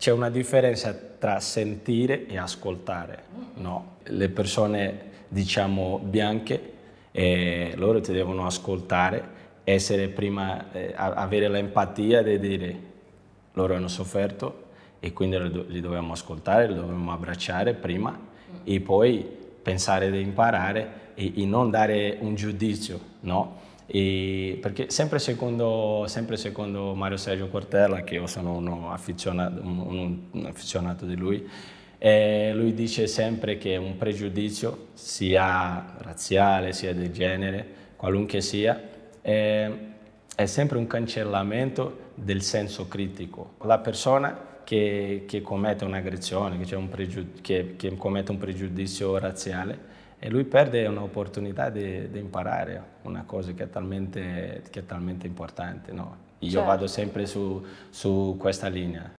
C'è una differenza tra sentire e ascoltare, no? Le persone, diciamo, bianche, eh, loro ti devono ascoltare, essere prima, eh, avere l'empatia di dire loro hanno sofferto e quindi li dobbiamo ascoltare, li dobbiamo abbracciare prima e poi pensare di imparare e, e non dare un giudizio, no? E perché sempre secondo, sempre secondo, Mario Sergio Cortella, che io sono uno afficionato, un, un afficionato di lui, eh, lui dice sempre che un pregiudizio, sia razziale, sia di genere, qualunque sia, eh, è sempre un cancellamento del senso critico. La persona che, che commette un'aggressione, che, un che, che commette un pregiudizio razziale, e lui perde un'opportunità di, di, imparare una cosa che è talmente, che è talmente importante. No? Io certo. vado sempre su, su questa linea.